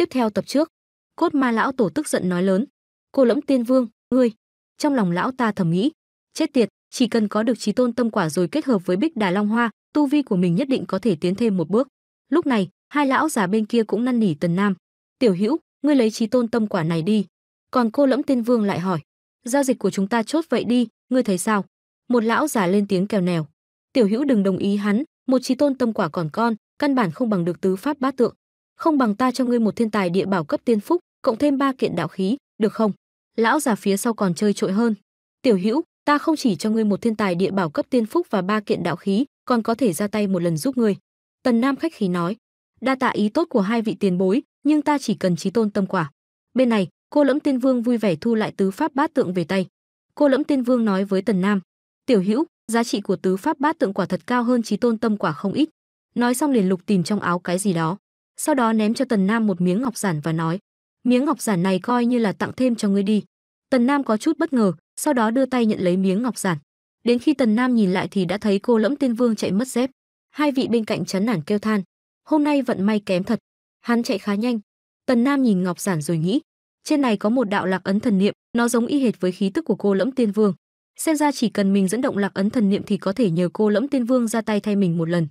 Tiếp theo tập trước, Cốt Ma lão tổ tức giận nói lớn: "Cô Lẫm Tiên Vương, ngươi!" Trong lòng lão ta thầm nghĩ: "Chết tiệt, chỉ cần có được trí tôn tâm quả rồi kết hợp với Bích Đà Long Hoa, tu vi của mình nhất định có thể tiến thêm một bước." Lúc này, hai lão già bên kia cũng năn nỉ Tần Nam: "Tiểu Hữu, ngươi lấy trí tôn tâm quả này đi." Còn cô Lẫm Tiên Vương lại hỏi: "Giao dịch của chúng ta chốt vậy đi, ngươi thấy sao?" Một lão già lên tiếng kèo nèo: "Tiểu Hữu đừng đồng ý hắn, một trí tôn tâm quả còn con, căn bản không bằng được tứ pháp bát tượng không bằng ta cho ngươi một thiên tài địa bảo cấp tiên phúc, cộng thêm ba kiện đạo khí, được không? Lão già phía sau còn chơi trội hơn. Tiểu Hữu, ta không chỉ cho ngươi một thiên tài địa bảo cấp tiên phúc và ba kiện đạo khí, còn có thể ra tay một lần giúp ngươi. Tần Nam khách khí nói, đa tạ ý tốt của hai vị tiền bối, nhưng ta chỉ cần chí tôn tâm quả. Bên này, cô lẫm tiên vương vui vẻ thu lại tứ pháp bát tượng về tay. Cô lẫm tiên vương nói với Tần Nam, tiểu Hữu, giá trị của tứ pháp bát tượng quả thật cao hơn chí tôn tâm quả không ít. Nói xong liền lục tìm trong áo cái gì đó sau đó ném cho Tần Nam một miếng ngọc giản và nói: "Miếng ngọc giản này coi như là tặng thêm cho ngươi đi." Tần Nam có chút bất ngờ, sau đó đưa tay nhận lấy miếng ngọc giản. Đến khi Tần Nam nhìn lại thì đã thấy cô Lẫm Tiên Vương chạy mất dép. Hai vị bên cạnh chấn nản kêu than, hôm nay vận may kém thật. Hắn chạy khá nhanh. Tần Nam nhìn ngọc giản rồi nghĩ, trên này có một đạo lạc ấn thần niệm, nó giống y hệt với khí tức của cô Lẫm Tiên Vương. Xem ra chỉ cần mình dẫn động lạc ấn thần niệm thì có thể nhờ cô Lẫm Tiên Vương ra tay thay mình một lần.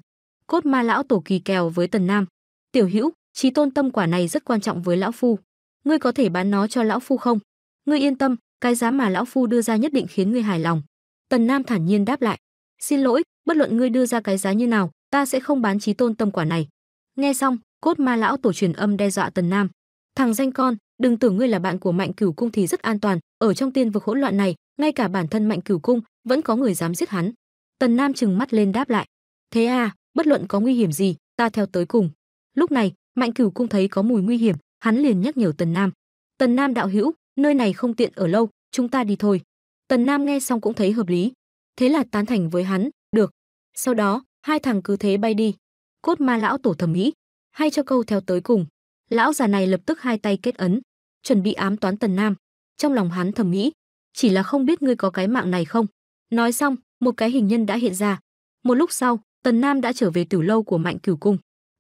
Cốt Ma lão tổ kỳ kèo với Tần Nam, Tiểu Hữu, trí tôn tâm quả này rất quan trọng với lão phu. Ngươi có thể bán nó cho lão phu không? Ngươi yên tâm, cái giá mà lão phu đưa ra nhất định khiến ngươi hài lòng. Tần Nam thản nhiên đáp lại. Xin lỗi, bất luận ngươi đưa ra cái giá như nào, ta sẽ không bán trí tôn tâm quả này. Nghe xong, cốt ma lão tổ truyền âm đe dọa Tần Nam. Thằng danh con, đừng tưởng ngươi là bạn của Mạnh Cửu cung thì rất an toàn, ở trong tiên vực hỗn loạn này, ngay cả bản thân Mạnh Cửu cung vẫn có người dám giết hắn. Tần Nam trừng mắt lên đáp lại. Thế à, bất luận có nguy hiểm gì, ta theo tới cùng lúc này mạnh cửu cũng thấy có mùi nguy hiểm hắn liền nhắc nhở tần nam tần nam đạo hữu nơi này không tiện ở lâu chúng ta đi thôi tần nam nghe xong cũng thấy hợp lý thế là tán thành với hắn được sau đó hai thằng cứ thế bay đi cốt ma lão tổ thẩm mỹ hay cho câu theo tới cùng lão già này lập tức hai tay kết ấn chuẩn bị ám toán tần nam trong lòng hắn thẩm mỹ chỉ là không biết ngươi có cái mạng này không nói xong một cái hình nhân đã hiện ra một lúc sau tần nam đã trở về tử lâu của mạnh cửu cung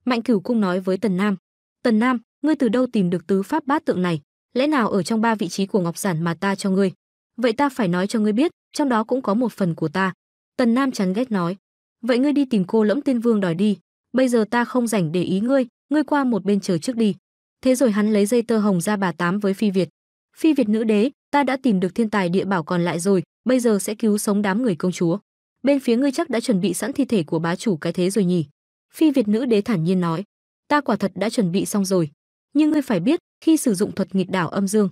Mạnh Cửu Cung nói với Tần Nam. Tần Nam, ngươi từ đâu tìm được tứ pháp bát tượng này? Lẽ nào ở trong ba vị trí của Ngọc Giản mà ta cho ngươi? Vậy ta phải nói cho ngươi biết, trong đó cũng có một phần của ta. Tần Nam chán ghét nói. Vậy ngươi đi tìm cô lẫm tiên vương đòi đi. Bây giờ ta không rảnh để ý ngươi, ngươi qua một bên chờ trước đi. Thế rồi hắn lấy dây tơ hồng ra bà tám với Phi Việt. Phi Việt nữ đế, ta đã tìm được thiên tài địa bảo còn lại rồi, bây giờ sẽ cứu sống đám người công chúa. Bên phía ngươi chắc đã chuẩn bị sẵn thi thể của bá chủ cái thế rồi nhỉ? Phi Việt nữ đế thản nhiên nói, ta quả thật đã chuẩn bị xong rồi, nhưng ngươi phải biết, khi sử dụng thuật nghịch đảo âm dương,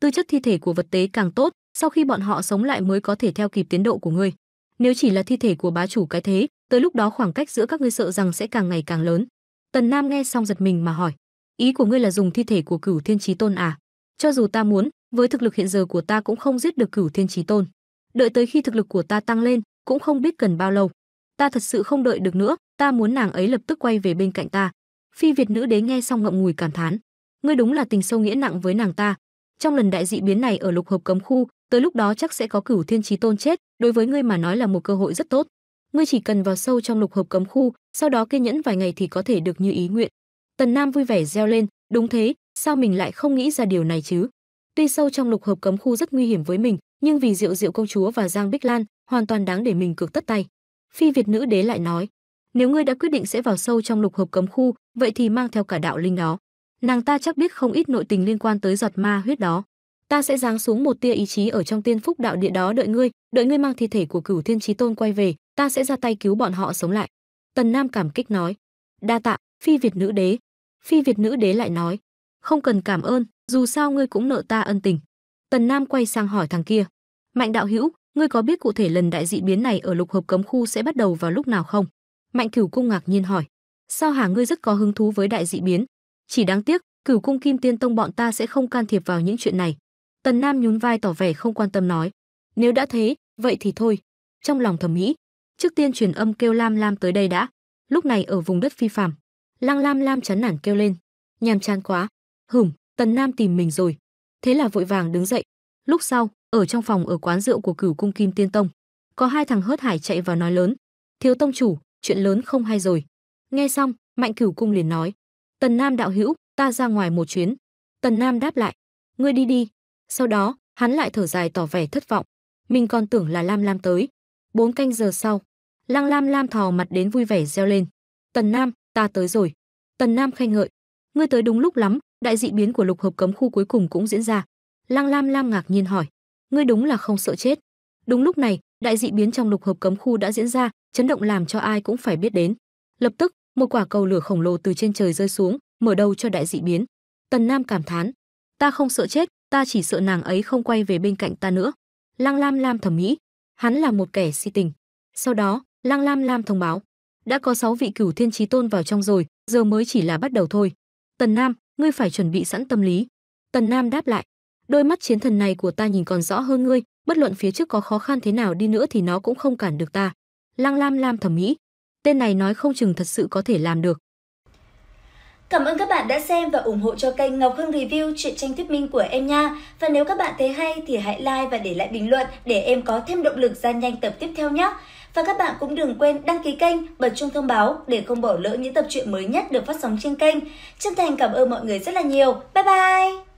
tư chất thi thể của vật tế càng tốt, sau khi bọn họ sống lại mới có thể theo kịp tiến độ của ngươi. Nếu chỉ là thi thể của bá chủ cái thế, tới lúc đó khoảng cách giữa các ngươi sợ rằng sẽ càng ngày càng lớn. Tần Nam nghe xong giật mình mà hỏi, ý của ngươi là dùng thi thể của Cửu Thiên Chí Tôn à? Cho dù ta muốn, với thực lực hiện giờ của ta cũng không giết được Cửu Thiên Chí Tôn. Đợi tới khi thực lực của ta tăng lên, cũng không biết cần bao lâu. Ta thật sự không đợi được nữa, ta muốn nàng ấy lập tức quay về bên cạnh ta phi việt nữ đế nghe xong ngậm ngùi cảm thán ngươi đúng là tình sâu nghĩa nặng với nàng ta trong lần đại dị biến này ở lục hợp cấm khu tới lúc đó chắc sẽ có cửu thiên trí tôn chết đối với ngươi mà nói là một cơ hội rất tốt ngươi chỉ cần vào sâu trong lục hợp cấm khu sau đó kiên nhẫn vài ngày thì có thể được như ý nguyện tần nam vui vẻ reo lên đúng thế sao mình lại không nghĩ ra điều này chứ tuy sâu trong lục hợp cấm khu rất nguy hiểm với mình nhưng vì diệu diệu công chúa và giang bích lan hoàn toàn đáng để mình cược tất tay phi việt nữ đế lại nói nếu ngươi đã quyết định sẽ vào sâu trong lục hợp cấm khu, vậy thì mang theo cả đạo linh đó. Nàng ta chắc biết không ít nội tình liên quan tới giọt ma huyết đó. Ta sẽ giáng xuống một tia ý chí ở trong tiên phúc đạo địa đó đợi ngươi, đợi ngươi mang thi thể của cửu thiên trí tôn quay về, ta sẽ ra tay cứu bọn họ sống lại. Tần Nam cảm kích nói. Đa tạ, phi Việt nữ đế. Phi Việt nữ đế lại nói. Không cần cảm ơn, dù sao ngươi cũng nợ ta ân tình. Tần Nam quay sang hỏi thằng kia. Mạnh đạo hữu, ngươi có biết cụ thể lần đại dị biến này ở lục hợp cấm khu sẽ bắt đầu vào lúc nào không? Mạnh Cửu Cung ngạc nhiên hỏi: "Sao hả ngươi rất có hứng thú với đại dị biến? Chỉ đáng tiếc, Cửu Cung Kim Tiên Tông bọn ta sẽ không can thiệp vào những chuyện này." Tần Nam nhún vai tỏ vẻ không quan tâm nói: "Nếu đã thế, vậy thì thôi." Trong lòng thầm nghĩ, trước tiên truyền âm kêu Lam Lam tới đây đã. Lúc này ở vùng đất phi phàm, Lăng Lam Lam chán nản kêu lên: "Nhàm chán quá, hửm, Tần Nam tìm mình rồi." Thế là vội vàng đứng dậy. Lúc sau, ở trong phòng ở quán rượu của Cửu Cung Kim Tiên Tông, có hai thằng hớt hải chạy vào nói lớn: "Thiếu tông chủ, chuyện lớn không hay rồi. Nghe xong, Mạnh Cửu Cung liền nói, Tần Nam đạo hữu, ta ra ngoài một chuyến. Tần Nam đáp lại, ngươi đi đi. Sau đó, hắn lại thở dài tỏ vẻ thất vọng. Mình còn tưởng là Lam Lam tới. Bốn canh giờ sau, Lăng Lam Lam thò mặt đến vui vẻ reo lên. Tần Nam, ta tới rồi. Tần Nam khen ngợi, ngươi tới đúng lúc lắm, đại dị biến của lục hợp cấm khu cuối cùng cũng diễn ra. Lăng Lam Lam ngạc nhiên hỏi, ngươi đúng là không sợ chết. Đúng lúc này, đại dị biến trong lục hợp cấm khu đã diễn ra, chấn động làm cho ai cũng phải biết đến. Lập tức, một quả cầu lửa khổng lồ từ trên trời rơi xuống, mở đầu cho đại dị biến. Tần Nam cảm thán, ta không sợ chết, ta chỉ sợ nàng ấy không quay về bên cạnh ta nữa. Lăng Lam Lam thẩm mỹ, hắn là một kẻ si tình. Sau đó, Lăng Lam Lam thông báo, đã có 6 vị cửu thiên chí tôn vào trong rồi, giờ mới chỉ là bắt đầu thôi. Tần Nam, ngươi phải chuẩn bị sẵn tâm lý. Tần Nam đáp lại, đôi mắt chiến thần này của ta nhìn còn rõ hơn ngươi, bất luận phía trước có khó khăn thế nào đi nữa thì nó cũng không cản được ta. Lăng Lam Lam thẩm mỹ, tên này nói không chừng thật sự có thể làm được. Cảm ơn các bạn đã xem và ủng hộ cho kênh Ngọc Hưng Review truyện tranh thuyết minh của em nha. Và nếu các bạn thấy hay thì hãy like và để lại bình luận để em có thêm động lực ra nhanh tập tiếp theo nhé. Và các bạn cũng đừng quên đăng ký kênh, bật chuông thông báo để không bỏ lỡ những tập truyện mới nhất được phát sóng trên kênh. Chân thành cảm ơn mọi người rất là nhiều. Bye bye!